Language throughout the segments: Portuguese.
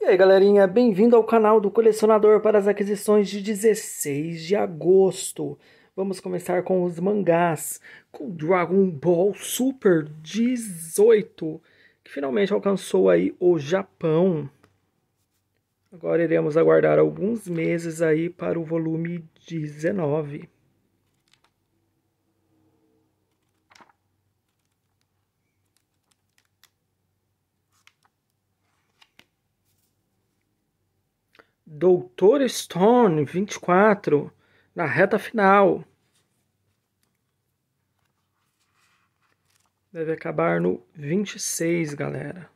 E aí galerinha, bem-vindo ao canal do Colecionador para as aquisições de 16 de agosto. Vamos começar com os mangás, com Dragon Ball Super 18, que finalmente alcançou aí o Japão. Agora iremos aguardar alguns meses aí para o volume 19. Doutor Stone 24 na reta final. Deve acabar no 26, galera.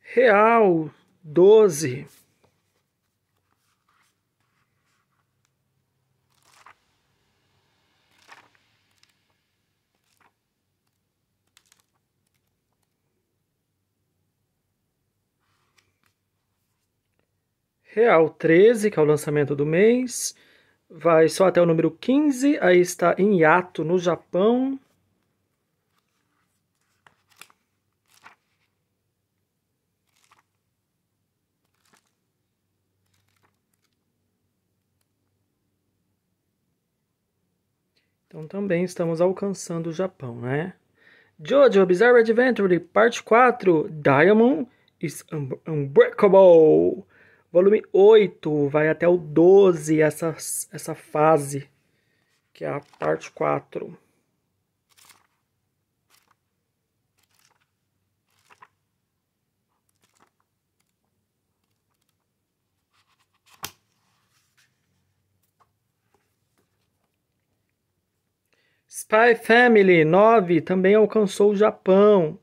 Real 12. real. 13, que é o lançamento do mês, vai só até o número 15, aí está em hiato no Japão. Então também estamos alcançando o Japão, né? Jojo Bizarre Adventure, parte 4, Diamond is Unbreakable. Volume 8 vai até o 12, essa, essa fase, que é a parte 4. Spy Family 9 também alcançou o Japão.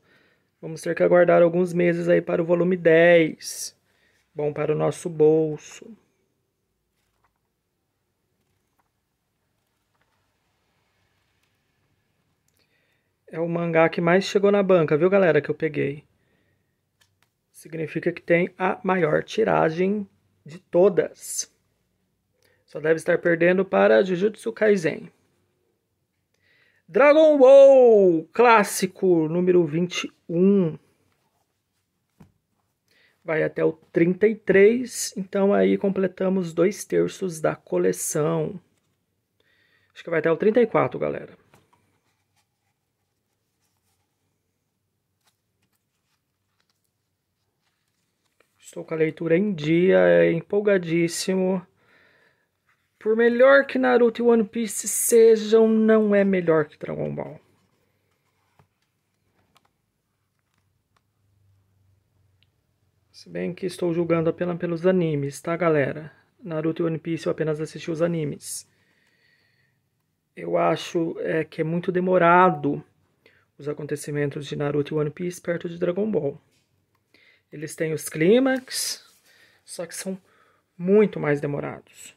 Vamos ter que aguardar alguns meses aí para o volume 10 bom para o nosso bolso. É o mangá que mais chegou na banca, viu, galera, que eu peguei. Significa que tem a maior tiragem de todas. Só deve estar perdendo para Jujutsu Kaisen. Dragon Ball clássico número 21 vai até o 33, então aí completamos dois terços da coleção. Acho que vai até o 34, galera. Estou com a leitura em dia, é empolgadíssimo. Por melhor que Naruto e One Piece sejam, não é melhor que Dragon Ball. Se bem que estou julgando apenas pelos animes, tá, galera? Naruto e One Piece eu apenas assisti os animes. Eu acho é, que é muito demorado os acontecimentos de Naruto e One Piece perto de Dragon Ball. Eles têm os clímax, só que são muito mais demorados.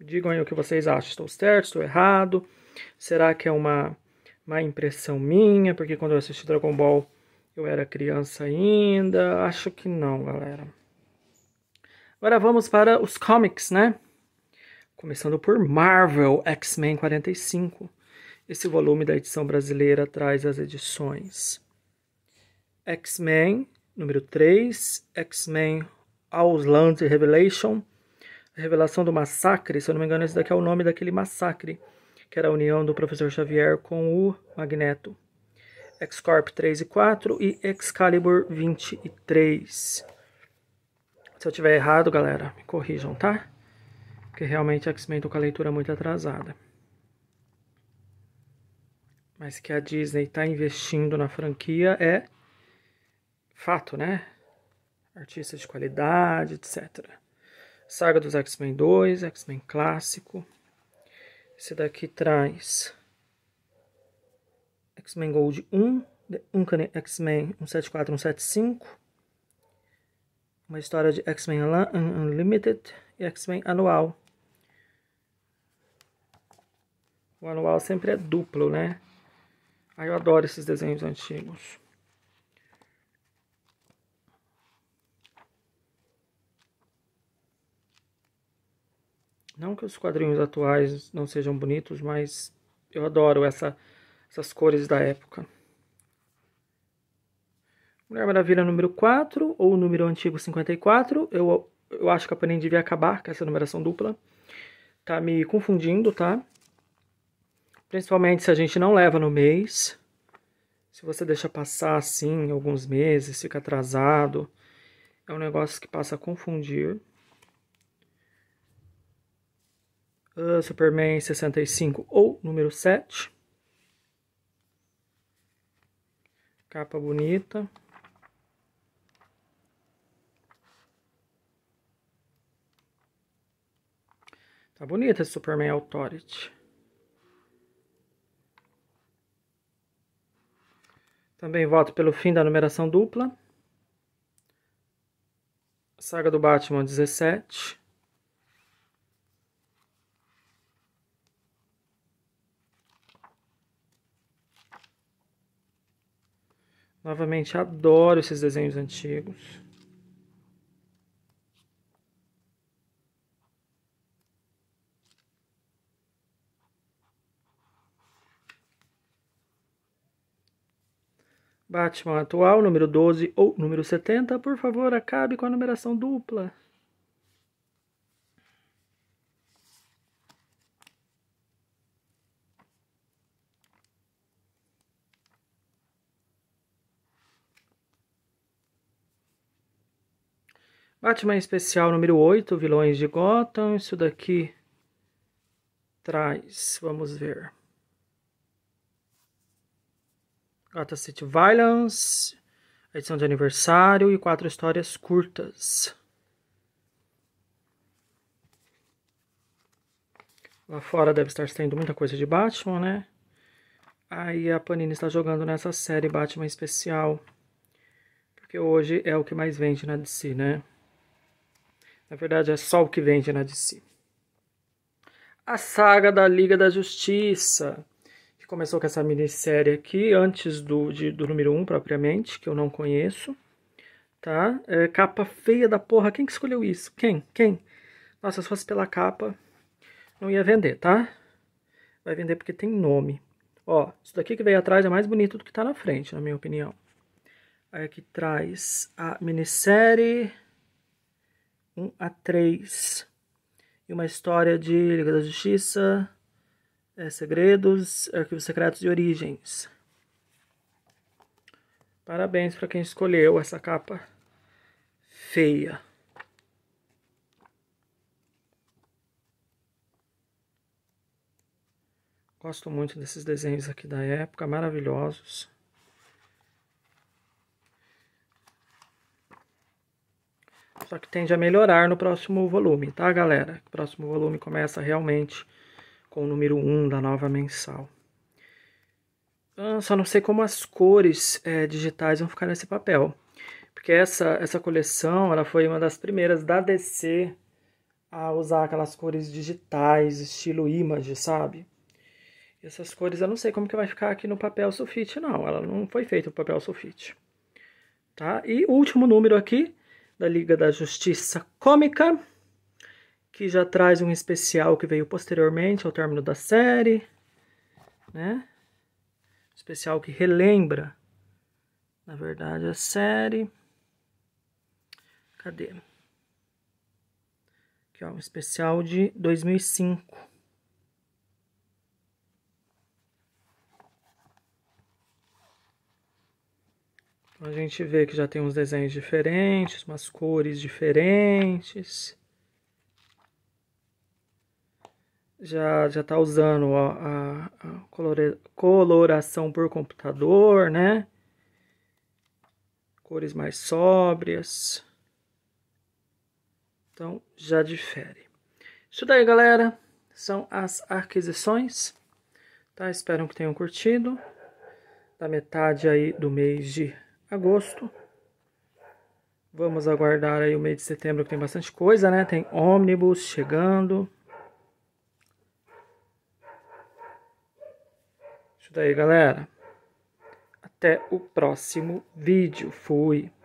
Digam aí o que vocês acham. Estou certo? Estou errado? Será que é uma má impressão minha? Porque quando eu assisti Dragon Ball eu era criança ainda, acho que não, galera. Agora vamos para os comics, né? Começando por Marvel X-Men 45. Esse volume da edição brasileira traz as edições X-Men número 3, X-Men Ausland Revelation, a Revelação do Massacre, se eu não me engano, esse daqui é o nome daquele massacre, que era a união do Professor Xavier com o Magneto. X-Corp 3 e 4 e Excalibur 23. Se eu tiver errado, galera, me corrijam, tá? Porque realmente X-Men tô com a leitura muito atrasada. Mas que a Disney está investindo na franquia é fato, né? Artistas de qualidade, etc. Saga dos X-Men 2, X-Men clássico. Esse daqui traz X-Men Gold 1, The Uncanny X-Men 174 175, uma história de X-Men Unlimited e X-Men Anual. O anual sempre é duplo, né? Aí ah, eu adoro esses desenhos antigos. Não que os quadrinhos atuais não sejam bonitos, mas eu adoro essa essas cores da época. Mulher Maravilha número 4 ou número antigo 54. Eu, eu acho que a Panini devia acabar com essa numeração dupla. Tá me confundindo, tá? Principalmente se a gente não leva no mês. Se você deixa passar assim alguns meses, fica atrasado. É um negócio que passa a confundir. Uh, Superman 65 ou número 7. Capa bonita. Tá bonita esse Superman Authority. Também voto pelo fim da numeração dupla. Saga do Batman 17. Novamente, adoro esses desenhos antigos. Batman atual, número 12 ou número 70, por favor, acabe com a numeração dupla. Batman especial número 8, vilões de Gotham. Isso daqui traz, vamos ver. Gotham City Violence, edição de aniversário e quatro histórias curtas. Lá fora deve estar saindo muita coisa de Batman, né? Aí a Panini está jogando nessa série Batman especial. Porque hoje é o que mais vende na DC, né? Na verdade, é só o que vende na DC. A saga da Liga da Justiça, que começou com essa minissérie aqui, antes do, de, do número 1 um, propriamente, que eu não conheço. Tá? É, capa feia da porra. Quem que escolheu isso? Quem? Quem? Nossa, se fosse pela capa, não ia vender, tá? Vai vender porque tem nome. Ó, isso daqui que veio atrás é mais bonito do que tá na frente, na minha opinião. Aí aqui traz a minissérie 1 a 3. E uma história de Liga da Justiça, é, Segredos, Arquivos Secretos e Origens. Parabéns para quem escolheu essa capa feia. Gosto muito desses desenhos aqui da época, maravilhosos. Só que tende a melhorar no próximo volume, tá, galera? O próximo volume começa realmente com o número 1 da nova mensal. Ah, só não sei como as cores é, digitais vão ficar nesse papel. Porque essa, essa coleção ela foi uma das primeiras da DC a usar aquelas cores digitais, estilo image, sabe? essas cores eu não sei como que vai ficar aqui no papel sulfite, não. Ela não foi feita no papel sulfite. Tá? E o último número aqui da Liga da Justiça Cômica, que já traz um especial que veio posteriormente ao término da série, né? especial que relembra, na verdade, a série. Cadê? Aqui, ó, um especial de 2005. a gente vê que já tem uns desenhos diferentes, umas cores diferentes. Já já está usando a, a, a coloração por computador, né? Cores mais sóbrias. Então já difere. Isso daí, galera, são as aquisições. Tá? Espero que tenham curtido. Da metade aí do mês de agosto. Vamos aguardar aí o mês de setembro que tem bastante coisa, né? Tem ônibus chegando. Isso daí, galera. Até o próximo vídeo. Fui.